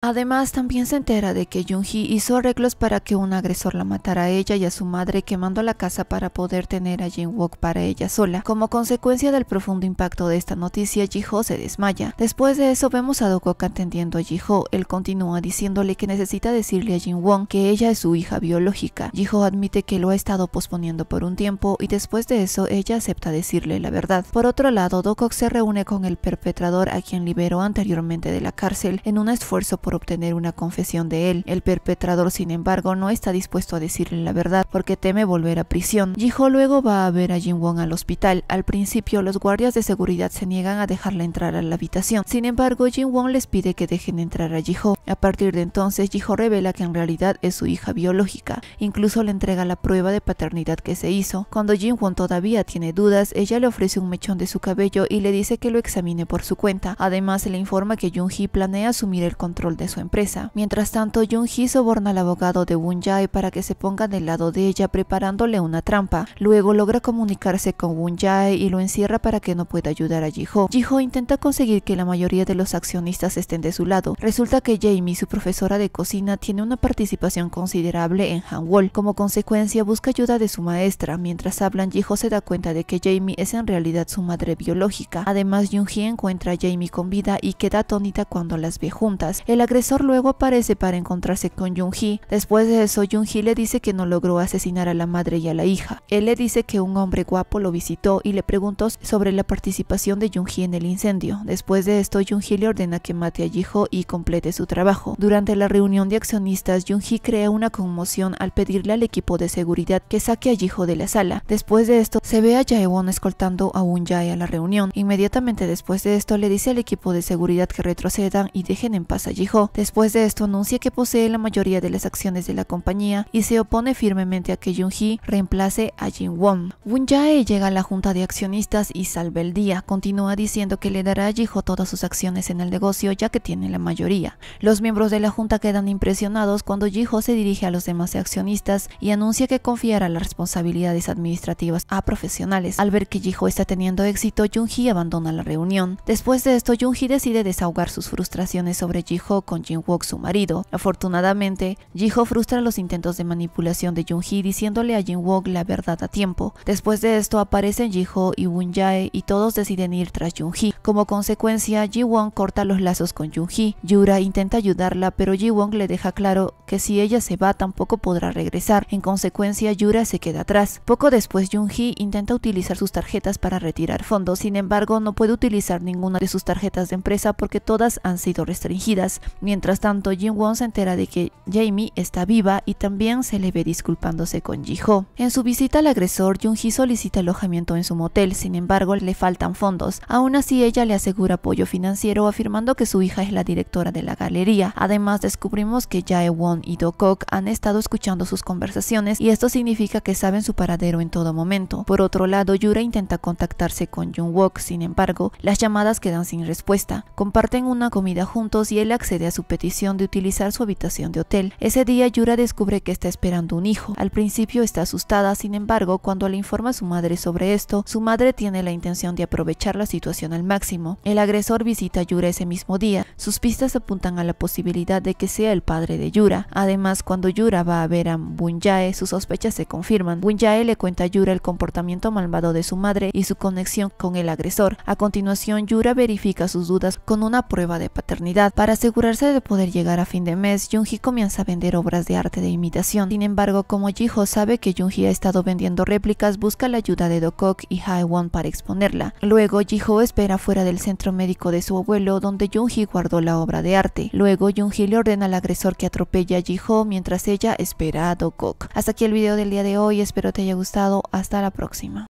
Además, también se entera de que Yun-Hee hizo arreglos para que un agresor la matara a ella y a su madre quemando la casa para poder tener a Jinwook para ella sola. Como consecuencia del profundo impacto de esta noticia, Ji-Ho se desmaya. Después de eso vemos a Dokok atendiendo a Ji-Ho. Él continúa diciéndole que necesita decirle a jin Wong que ella es su hija biológica. Ji-Ho admite que lo ha estado posponiendo por un tiempo y después de eso ella acepta decirle la verdad. Por otro lado, Dokok se reúne con el perpetrador a quien liberó anteriormente de la cárcel en un esfuerzo por por obtener una confesión de él. El perpetrador, sin embargo, no está dispuesto a decirle la verdad porque teme volver a prisión. Jiho luego va a ver a Jin Won al hospital. Al principio, los guardias de seguridad se niegan a dejarla entrar a la habitación. Sin embargo, Jin Won les pide que dejen entrar a Jiho. A partir de entonces, Jiho revela que en realidad es su hija biológica. Incluso le entrega la prueba de paternidad que se hizo. Cuando Jin Won todavía tiene dudas, ella le ofrece un mechón de su cabello y le dice que lo examine por su cuenta. Además, le informa que Jung Hee planea asumir el control de su empresa. Mientras tanto, Jung-hee soborna al abogado de Woon-jae para que se ponga del lado de ella preparándole una trampa. Luego logra comunicarse con Woon-jae y lo encierra para que no pueda ayudar a Ji-ho. Ji-ho intenta conseguir que la mayoría de los accionistas estén de su lado. Resulta que Jamie, su profesora de cocina, tiene una participación considerable en Hanwol. Como consecuencia, busca ayuda de su maestra. Mientras hablan, Ji-ho se da cuenta de que Jamie es en realidad su madre biológica. Además, Jung-hee encuentra a Jamie con vida y queda atónita cuando las ve juntas. El agresor luego aparece para encontrarse con Jung-hee. Después de eso, Jung-hee le dice que no logró asesinar a la madre y a la hija. Él le dice que un hombre guapo lo visitó y le preguntó sobre la participación de Jung-hee en el incendio. Después de esto, Jung-hee le ordena que mate a Ji-ho y complete su trabajo. Durante la reunión de accionistas, Jung-hee crea una conmoción al pedirle al equipo de seguridad que saque a Jiho de la sala. Después de esto, se ve a Jae-won escoltando a un Jae a la reunión. Inmediatamente después de esto, le dice al equipo de seguridad que retrocedan y dejen en paz a Ji-ho después de esto anuncia que posee la mayoría de las acciones de la compañía y se opone firmemente a que Jung-hee reemplace a Jin Won. Wun Jae llega a la junta de accionistas y salva el día, continúa diciendo que le dará a Jiho todas sus acciones en el negocio ya que tiene la mayoría. Los miembros de la junta quedan impresionados cuando Jiho se dirige a los demás accionistas y anuncia que confiará las responsabilidades administrativas a profesionales. Al ver que Jiho está teniendo éxito, Jung-hee abandona la reunión. Después de esto, Jung-hee decide desahogar sus frustraciones sobre Jiho con Jin su marido. Afortunadamente, Jiho frustra los intentos de manipulación de Jung-hee diciéndole a Jin Wook la verdad a tiempo. Después de esto aparecen Jiho y Woon-jae y todos deciden ir tras Jung-hee. Como consecuencia, Ji-won corta los lazos con Jung-hee. Yura intenta ayudarla, pero Ji-won le deja claro que si ella se va tampoco podrá regresar. En consecuencia, Yura se queda atrás. Poco después, Jung-hee intenta utilizar sus tarjetas para retirar fondos, sin embargo no puede utilizar ninguna de sus tarjetas de empresa porque todas han sido restringidas. Mientras tanto, Jin Won se entera de que Jamie está viva y también se le ve disculpándose con Ji Ho. En su visita al agresor, Jung Hee solicita alojamiento en su motel, sin embargo le faltan fondos. Aún así, ella le asegura apoyo financiero afirmando que su hija es la directora de la galería. Además, descubrimos que Jae Won y Do Kok han estado escuchando sus conversaciones y esto significa que saben su paradero en todo momento. Por otro lado, Yura intenta contactarse con Jung Wook, sin embargo, las llamadas quedan sin respuesta. Comparten una comida juntos y él accede su petición de utilizar su habitación de hotel. Ese día Yura descubre que está esperando un hijo. Al principio está asustada, sin embargo, cuando le informa a su madre sobre esto, su madre tiene la intención de aprovechar la situación al máximo. El agresor visita a Yura ese mismo día. Sus pistas apuntan a la posibilidad de que sea el padre de Yura. Además, cuando Yura va a ver a Bunyae, sus sospechas se confirman. Bunyae le cuenta a Yura el comportamiento malvado de su madre y su conexión con el agresor. A continuación, Yura verifica sus dudas con una prueba de paternidad para asegurar de poder llegar a fin de mes, Junji comienza a vender obras de arte de imitación. Sin embargo, como Ji-Ho sabe que Junji ha estado vendiendo réplicas, busca la ayuda de Dokok y Haewon para exponerla. Luego, Ji-Ho espera fuera del centro médico de su abuelo, donde Junji guardó la obra de arte. Luego, Junji le ordena al agresor que atropelle a Ji-Ho, mientras ella espera a Dokok. Hasta aquí el video del día de hoy, espero te haya gustado, hasta la próxima.